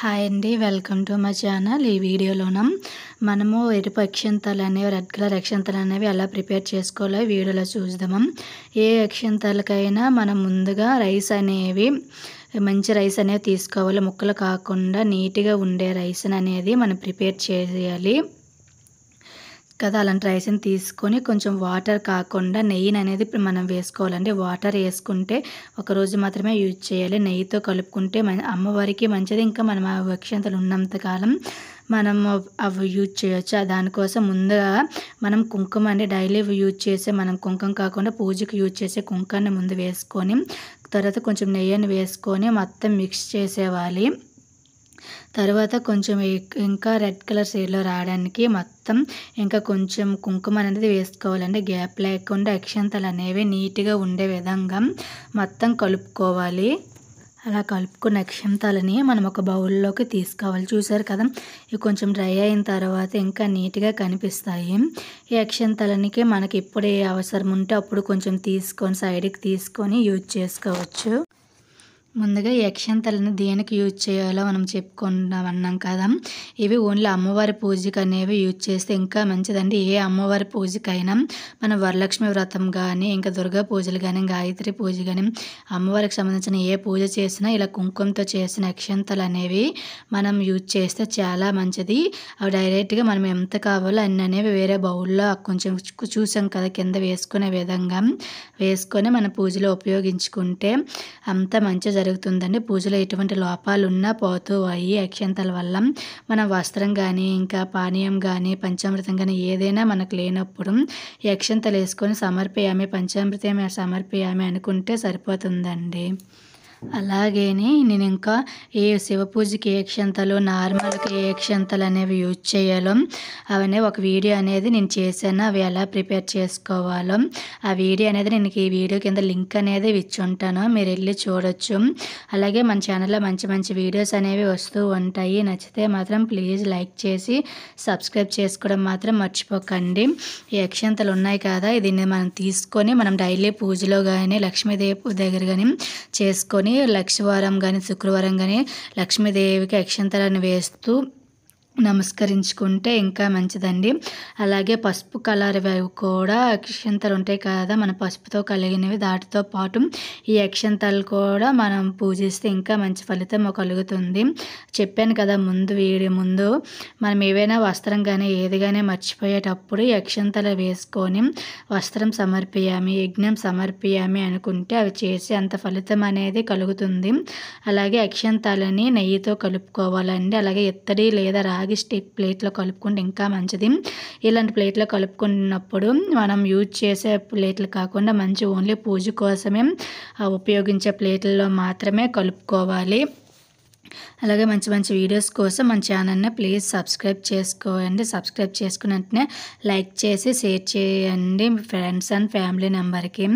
hi అండి welcome to my channel ఈ వీడియోలోన మనము ఎరుపు అక్షంతాలు అనేవి రెడ్ కలర్ అక్షంతాలు అనేవి ఎలా ప్రిపేర్ చేసుకోవాలో వీడియోలో చూద్దాము ఏ అక్షంతాలకైనా మనం ముందుగా రైస్ అనేవి మంచి రైస్ అనేవి తీసుకోవాలి ముక్కలు కాకుండా నీట్గా ఉండే రైస్ అనేది మనం ప్రిపేర్ చేయాలి కదా అలాంటి రైస్ని తీసుకొని కొంచెం వాటర్ కాకుండా నెయ్యిని అనేది మనం వేసుకోవాలండి వాటర్ వేసుకుంటే ఒకరోజు మాత్రమే యూజ్ చేయాలి నెయ్యితో కలుపుకుంటే మన అమ్మవారికి మంచిది ఇంకా మనం ఆ వక్షంతలు ఉన్నంతకాలం మనం అవి యూజ్ చేయొచ్చు దానికోసం ముందుగా మనం కుంకుమ అండి డైలీ యూజ్ చేసే మనం కుంకుమ కాకుండా పూజకు యూజ్ చేసే కుంకాన్ని ముందు వేసుకొని తర్వాత కొంచెం నెయ్యిని వేసుకొని మొత్తం మిక్స్ చేసేవాలి తర్వాత కొంచెం ఇంకా రెడ్ కలర్ షేడ్లో రావడానికి మొత్తం ఇంకా కొంచెం కుంకుమ అనేది వేసుకోవాలంటే గ్యాప్ లేకుండా అక్షంతలు అనేవి నీట్గా ఉండే విధంగా మొత్తం కలుపుకోవాలి అలా కలుపుకున్న అక్షంతాలని మనం ఒక బౌల్లోకి తీసుకోవాలి చూసారు కదా ఇవి కొంచెం డ్రై అయిన తర్వాత ఇంకా నీట్గా కనిపిస్తాయి ఈ అక్షంతాలనికి మనకి ఎప్పుడు అవసరం ఉంటే అప్పుడు కొంచెం తీసుకొని సైడ్కి తీసుకొని యూజ్ చేసుకోవచ్చు ముందుగా యక్షన్ తలని దేనికి యూజ్ చేయాలో మనం అన్నాం కదా ఇవి ఓన్లీ అమ్మవారి పూజకు అనేవి యూజ్ చేస్తే ఇంకా మంచిదండి ఏ అమ్మవారి పూజకైనా మన వరలక్ష్మి వ్రతం కానీ ఇంకా దుర్గా పూజలు కానీ గాయత్రి పూజ కానీ అమ్మవారికి సంబంధించిన ఏ పూజ చేసినా ఇలా కుంకుమతో చేసిన యక్షంతలు అనేవి మనం యూజ్ చేస్తే చాలా మంచిది అవి డైరెక్ట్గా మనం ఎంత కావాలో అన్ని అనేవి వేరే బౌల్లో కొంచెం చూసాం కదా కింద వేసుకునే విధంగా వేసుకొని మన పూజలో ఉపయోగించుకుంటే అంత మంచి జరుగుతుందండి పూజలో ఎటువంటి లోపాలు ఉన్నా అయ్యి అక్షంతల వల్ల మనం వస్త్రం కానీ ఇంకా పానీయం కానీ పంచామృతం కానీ ఏదైనా మనకు లేనప్పుడు ఈ అక్షంతలు వేసుకొని సమర్పియామే పంచామృతమే సమర్పయామి అనుకుంటే సరిపోతుందండి అలాగే నేను ఇంకా ఏ శివ పూజకి ఏ క్షంతలు నార్మల్కి ఏ క్షంతలు అనేవి యూజ్ చేయాలో అవన్నీ ఒక వీడియో అనేది నేను చేశాను అవి ఎలా ప్రిపేర్ చేసుకోవాలో ఆ వీడియో అనేది నేను ఈ వీడియో కింద లింక్ అనేది ఇచ్చి ఉంటాను మీరు వెళ్ళి చూడొచ్చు అలాగే మన ఛానల్లో మంచి మంచి వీడియోస్ అనేవి వస్తూ ఉంటాయి నచ్చితే మాత్రం ప్లీజ్ లైక్ చేసి సబ్స్క్రైబ్ చేసుకోవడం మాత్రం మర్చిపోకండి ఈ అక్షంతలు ఉన్నాయి కదా దీన్ని మనం తీసుకొని మనం డైలీ పూజలో కానీ లక్ష్మీదేవి దగ్గర కానీ చేసుకొని లక్ష్మీవారం కానీ శుక్రవారం కానీ లక్ష్మీదేవికి అక్షంతలను వేస్తూ నమస్కరించుకుంటే ఇంకా మంచిదండి అలాగే పసుపు కలర్ కూడా అక్షంతలు ఉంటాయి కదా మన పసుపుతో కలిగినవి దాటితో పాటు ఈ అక్షంతలు కూడా మనం పూజిస్తే ఇంకా మంచి ఫలితం కలుగుతుంది చెప్పాను కదా ముందు వీడి ముందు మనం ఏవైనా వస్త్రం కానీ ఏది కానీ మర్చిపోయేటప్పుడు ఈ అక్షంతలు వేసుకొని వస్త్రం సమర్పియామి యజ్ఞం సమర్పియామి అనుకుంటే అవి చేసి అంత ఫలితం అనేది కలుగుతుంది అలాగే అక్షంతాలని నెయ్యితో కలుపుకోవాలండి అలాగే ఇత్తడి లేదా రాగి అలాగే స్టిక్ ప్లేట్లో కలుపుకుంటే ఇంకా మంచిది ఇలాంటి ప్లేట్లో కలుపుకున్నప్పుడు మనం యూజ్ చేసే ప్లేట్లు కాకుండా మంచి ఓన్లీ పూజ కోసమే ఉపయోగించే ప్లేట్లలో మాత్రమే కలుపుకోవాలి అలాగే మంచి మంచి వీడియోస్ కోసం మన ఛానల్ని ప్లీజ్ సబ్స్క్రైబ్ చేసుకోండి సబ్స్క్రైబ్ చేసుకున్న వెంటనే లైక్ చేసి షేర్ చేయండి ఫ్రెండ్స్ అండ్ ఫ్యామిలీ నెంబర్కి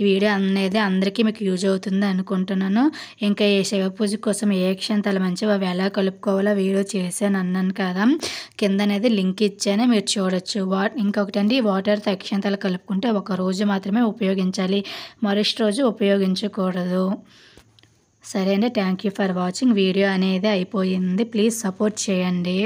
ఈ వీడియో అనేది అందరికీ మీకు యూజ్ అవుతుంది అనుకుంటున్నాను ఇంకా ఏ శివ పూజ కోసం ఏ క్షణాలు తల అవి ఎలా కలుపుకోవాలో వీడియో చేశాను అన్నాను కదా కింద అనేది లింక్ ఇచ్చాను మీరు చూడొచ్చు వా ఇంకొకటి అండి వాటర్ తక్షణాలు కలుపుకుంటే ఒక రోజు మాత్రమే ఉపయోగించాలి మరుసటి రోజు ఉపయోగించకూడదు సరే అండి thank you for watching video అనేది అయిపోయింది ప్లీజ్ సపోర్ట్ చేయండి